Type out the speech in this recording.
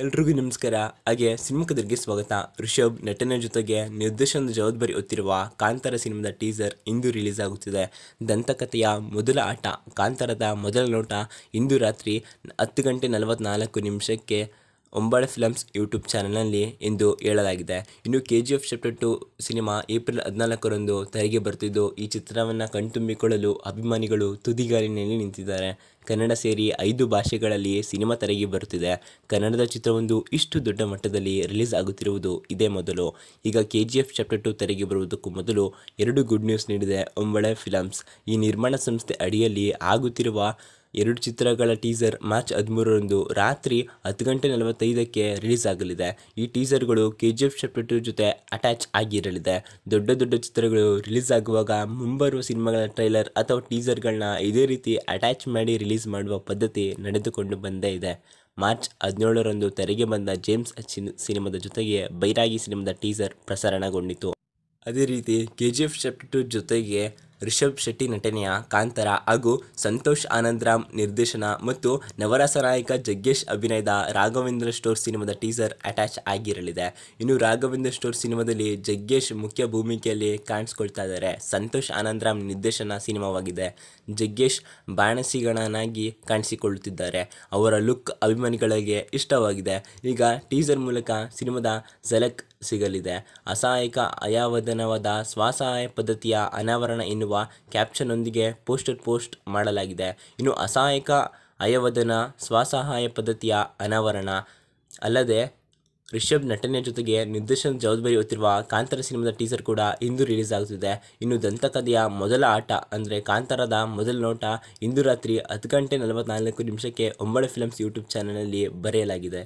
ಎಲ್ರಿಗೂ ನಮಸ್ಕಾರ ಹಾಗೆ ಸಿನಿಮಾಕದರಿಗೆ ಸ್ವಾಗತ ಋಷಭ್ ನಟನೆ ಜೊತೆಗೆ ನಿರ್ದೇಶನದ ಜವಾಬ್ದಾರಿ ಹೊತ್ತಿರುವ ಕಾಂತಾರ ಸಿನಿಮಾದ ಟೀಸರ್ ಇಂದು ರಿಲೀಸ್ ಆಗುತ್ತಿದೆ ದಂತಕಥೆಯ ಮೊದಲ ಆಟ ಕಾಂತಾರದ ಮೊದಲ ನೋಟ ಇಂದು ರಾತ್ರಿ ಹತ್ತು ಗಂಟೆ ನಲವತ್ತ್ನಾಲ್ಕು ನಿಮಿಷಕ್ಕೆ ಒಂಬಳೆ ಫಿಲಮ್ಸ್ ಯೂಟ್ಯೂಬ್ ಚಾನೆಲ್ನಲ್ಲಿ ಎಂದು ಹೇಳಲಾಗಿದೆ ಇನ್ನು K G F chapter two cinema April ಹದಿನಾಲ್ಕರಂದು ತೆರೆಗೆ ಬರ್ತಿದ್ದು ಈ ಚಿತ್ರವನ್ನು ಕಣ್ತುಂಬಿಕೊಳ್ಳಲು ಅಭಿಮಾನಿಗಳು ತುದಿಗಾಲಿನಲ್ಲಿ ನಿಂತಿದ್ದಾರೆ ಕನ್ನಡ ಸೇರಿ ಐದು ಭಾಷೆಗಳಲ್ಲಿ ಸಿನಿಮಾ ತೆರೆಗೆ ಬರುತ್ತಿದೆ ಕನ್ನಡದ ಚಿತ್ರವೊಂದು ಇಷ್ಟು ದೊಡ್ಡ ಮಟ್ಟದಲ್ಲಿ ರಿಲೀಸ್ ಆಗುತ್ತಿರುವುದು ಇದೇ ಮೊದಲು ಈಗ K G F chapter two ತೆರೆಗೆ ಬರುವುದಕ್ಕೂ ಮೊದಲು ಎರಡು ಗುಡ್ ನ್ಯೂಸ್ ನೀಡಿದೆ ಒಂಬಳೆ ಫಿಲಮ್ಸ್ ಈ ನಿರ್ಮಾಣ ಸಂಸ್ಥೆ ಅಡಿಯಲ್ಲಿ ಆಗುತ್ತಿರುವ ಎರಡು ಚಿತ್ರಗಳ ಟೀಸರ್ ಮಾರ್ಚ್ ಹದಿಮೂರರಂದು ರಾತ್ರಿ ಹತ್ತು ಗಂಟೆ ನಲವತ್ತೈದಕ್ಕೆ ರಿಲೀಸ್ ಆಗಲಿದೆ ಈ ಟೀಸರ್ಗಳು K G F chapter two ಜೊತೆ ಅಟ್ಯಾಚ್ ಆಗಿರಲಿದೆ ದೊಡ್ಡ ದೊಡ್ಡ ಚಿತ್ರಗಳು ರಿಲೀಸ್ ಆಗುವಾಗ ಮುಂಬರುವ ಸಿನಿಮಾಗಳ ಟ್ರೈಲರ್ ಅಥವಾ ಟೀಸರ್ಗಳನ್ನ ಇದೇ ರೀತಿ ಅಟ್ಯಾಚ್ ಮಾಡಿ ರಿಲೀಸ್ ಮಾಡುವ ಪದ್ಧತಿ ನಡೆದುಕೊಂಡು ಬಂದೇ ಇದೆ ಮಾರ್ಚ್ ಹದಿನೇಳರಂದು ತೆರೆಗೆ ಬಂದ ಜೇಮ್ಸ್ ಸಿನಿಮಾದ ಜೊತೆಗೆ ಬೈರಾಗಿ ಸಿನಿಮಾದ ಟೀಸರ್ ಪ್ರಸಾರಣಗೊಂಡಿತು ಅದೇ ರೀತಿ K G F chapter two ಜೊತೆಗೆ ರಿಷಬ್ ಶೆಟ್ಟಿ ನಟನೆಯ ಕಾಂತಾರ ಹಾಗೂ ಸಂತೋಷ್ ಆನಂದ್ರಾಮ್ ನಿರ್ದೇಶನ ಮತ್ತು ನವರಸ ನಾಯಕ ಜಗ್ಗೇಶ್ ಅಭಿನಯದ ರಾಘವೇಂದ್ರ ಸ್ಟೋರ್ ಸಿನಿಮಾದ ಟೀಸರ್ ಅಟ್ಯಾಚ್ ಆಗಿರಲಿದೆ ಇನ್ನು ರಾಘವೇಂದ್ರ ಸ್ಟೋರ್ ಸಿನಿಮಾದಲ್ಲಿ ಜಗ್ಗೇಶ್ ಮುಖ್ಯ ಭೂಮಿಕೆಯಲ್ಲಿ ಕಾಣಿಸ್ಕೊಳ್ತಾ ಇದ್ದಾರೆ ಸಂತೋಷ್ ಆನಂದ್ರಾಮ್ ನಿರ್ದೇಶನ ಸಿನಿಮಾವಾಗಿದೆ ಜಗ್ಗೇಶ್ ಬಾಣಸಿಗಣನಾಗಿ ಕಾಣಿಸಿಕೊಳ್ಳುತ್ತಿದ್ದಾರೆ ಅವರ ಲುಕ್ ಅಭಿಮಾನಿಗಳಿಗೆ ಇಷ್ಟವಾಗಿದೆ ಈಗ ಟೀಸರ್ ಮೂಲಕ ಸಿನಿಮಾದ ಝಲಕ್ ಸಿಗಲಿದೆ ಅಸಹಾಯಕ ಅಯಾವಧನವಾದ ಸ್ವಸಹಾಯ ಪದ್ಧತಿಯ ಅನಾವರಣ ಎನ್ನುವ ಎನ್ನುವ ಕ್ಯಾಪ್ಷನ್ನೊಂದಿಗೆ ಪೋಸ್ಟರ್ ಪೋಸ್ಟ್ ಮಾಡಲಾಗಿದೆ ಇನ್ನು ಅಸಹಾಯಕ ಅಯವದನ ಸ್ವಸಹಾಯ ಪದ್ಧತಿಯ ಅನಾವರಣ ಅಲ್ಲದೆ ರಿಷಬ್ ನಟನೆಯ ಜೊತೆಗೆ ನಿರ್ದೇಶನ ಜವಾಬ್ದಾರಿ ಹೊತ್ತಿರುವ ಕಾಂತಾರ ಸಿನಿಮಾದ ಟೀಸರ್ ಕೂಡ ಇಂದು ರಿಲೀಸ್ ಆಗುತ್ತಿದೆ ಇನ್ನು ದಂತಕಥೆಯ ಮೊದಲ ಆಟ ಅಂದರೆ ಕಾಂತಾರದ ಮೊದಲ ನೋಟ ಇಂದು ರಾತ್ರಿ ಹತ್ತು ಗಂಟೆ ನಲವತ್ತ್ನಾಲ್ಕು ನಿಮಿಷಕ್ಕೆ ಒಂಬಳೆ ಫಿಲಮ್ಸ್ ಯೂಟ್ಯೂಬ್ ಚಾನಲ್ನಲ್ಲಿ ಬರೆಯಲಾಗಿದೆ